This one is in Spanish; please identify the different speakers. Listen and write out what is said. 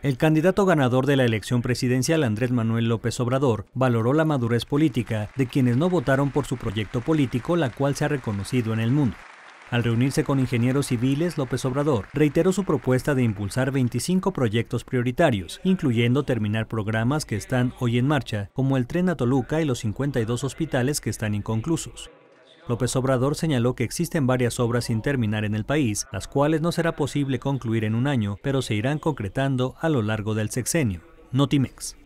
Speaker 1: El candidato ganador de la elección presidencial, Andrés Manuel López Obrador, valoró la madurez política de quienes no votaron por su proyecto político, la cual se ha reconocido en el mundo. Al reunirse con ingenieros civiles, López Obrador reiteró su propuesta de impulsar 25 proyectos prioritarios, incluyendo terminar programas que están hoy en marcha, como el tren a Toluca y los 52 hospitales que están inconclusos. López Obrador señaló que existen varias obras sin terminar en el país, las cuales no será posible concluir en un año, pero se irán concretando a lo largo del sexenio. Notimex.